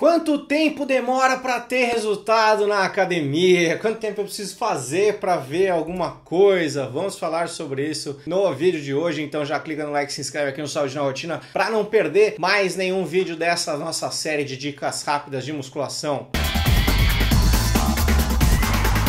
Quanto tempo demora para ter resultado na academia? Quanto tempo eu preciso fazer para ver alguma coisa? Vamos falar sobre isso no vídeo de hoje. Então já clica no like, se inscreve aqui no Saúde na Rotina para não perder mais nenhum vídeo dessa nossa série de dicas rápidas de musculação.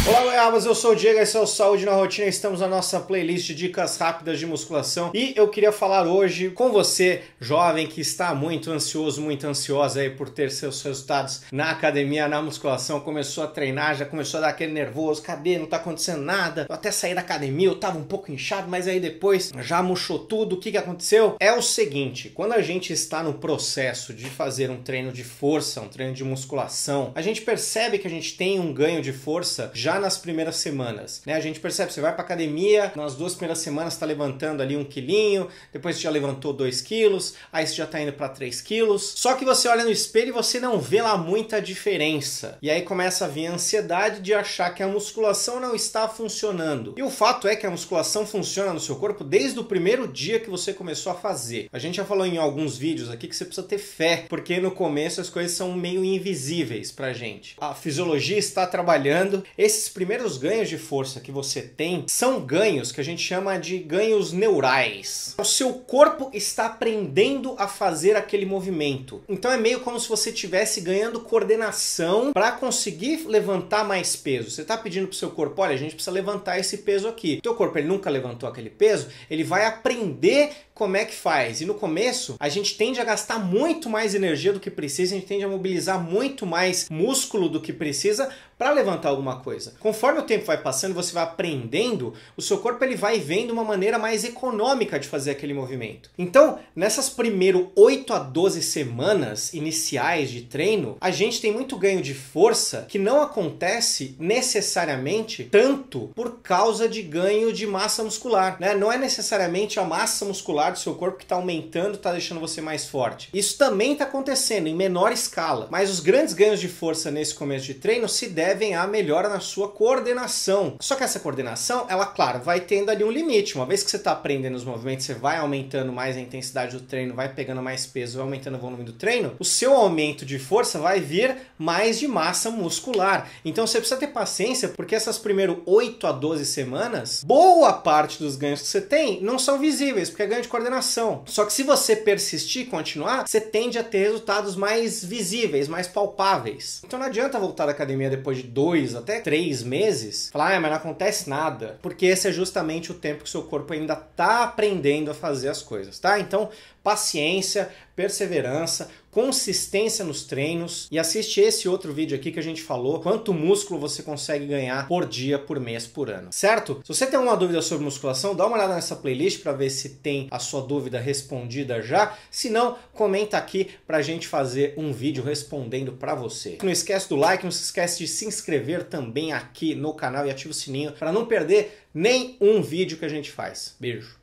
Olá, goiabas, eu sou o Diego, esse é o Saúde na Rotina, estamos na nossa playlist de Dicas Rápidas de Musculação e eu queria falar hoje com você, jovem que está muito ansioso, muito ansiosa aí por ter seus resultados na academia, na musculação, começou a treinar, já começou a dar aquele nervoso, cadê, não tá acontecendo nada, eu até saí da academia, eu tava um pouco inchado, mas aí depois já murchou tudo, o que que aconteceu? É o seguinte, quando a gente está no processo de fazer um treino de força, um treino de musculação, a gente percebe que a gente tem um ganho de força já já nas primeiras semanas. Né? A gente percebe, você vai para academia, nas duas primeiras semanas está levantando ali um quilinho, depois você já levantou dois quilos, aí você já está indo para três quilos. Só que você olha no espelho e você não vê lá muita diferença. E aí começa a vir a ansiedade de achar que a musculação não está funcionando. E o fato é que a musculação funciona no seu corpo desde o primeiro dia que você começou a fazer. A gente já falou em alguns vídeos aqui que você precisa ter fé, porque no começo as coisas são meio invisíveis pra gente. A fisiologia está trabalhando, esse esses primeiros ganhos de força que você tem são ganhos que a gente chama de ganhos neurais. O seu corpo está aprendendo a fazer aquele movimento. Então é meio como se você estivesse ganhando coordenação para conseguir levantar mais peso. Você está pedindo para o seu corpo, olha, a gente precisa levantar esse peso aqui. O teu corpo ele nunca levantou aquele peso, ele vai aprender como é que faz. E no começo, a gente tende a gastar muito mais energia do que precisa, a gente tende a mobilizar muito mais músculo do que precisa para levantar alguma coisa. Conforme o tempo vai passando, você vai aprendendo, o seu corpo ele vai vendo uma maneira mais econômica de fazer aquele movimento. Então, nessas primeiro 8 a 12 semanas iniciais de treino, a gente tem muito ganho de força que não acontece necessariamente tanto por causa de ganho de massa muscular, né? Não é necessariamente a massa muscular do seu corpo que está aumentando, está deixando você mais forte. Isso também está acontecendo em menor escala, mas os grandes ganhos de força nesse começo de treino se devem levem a melhora na sua coordenação. Só que essa coordenação, ela, claro, vai tendo ali um limite. Uma vez que você está aprendendo os movimentos, você vai aumentando mais a intensidade do treino, vai pegando mais peso, vai aumentando o volume do treino, o seu aumento de força vai vir mais de massa muscular. Então você precisa ter paciência, porque essas primeiro 8 a 12 semanas, boa parte dos ganhos que você tem não são visíveis, porque é ganho de coordenação. Só que se você persistir e continuar, você tende a ter resultados mais visíveis, mais palpáveis. Então não adianta voltar da academia depois de de dois até três meses, falar, ah, mas não acontece nada. Porque esse é justamente o tempo que seu corpo ainda está aprendendo a fazer as coisas, tá? Então, paciência, perseverança, consistência nos treinos e assiste esse outro vídeo aqui que a gente falou quanto músculo você consegue ganhar por dia, por mês, por ano, certo? Se você tem alguma dúvida sobre musculação, dá uma olhada nessa playlist para ver se tem a sua dúvida respondida já. Se não, comenta aqui para a gente fazer um vídeo respondendo para você. Não esquece do like, não se esquece de se inscrever também aqui no canal e ativa o sininho para não perder nenhum vídeo que a gente faz. Beijo!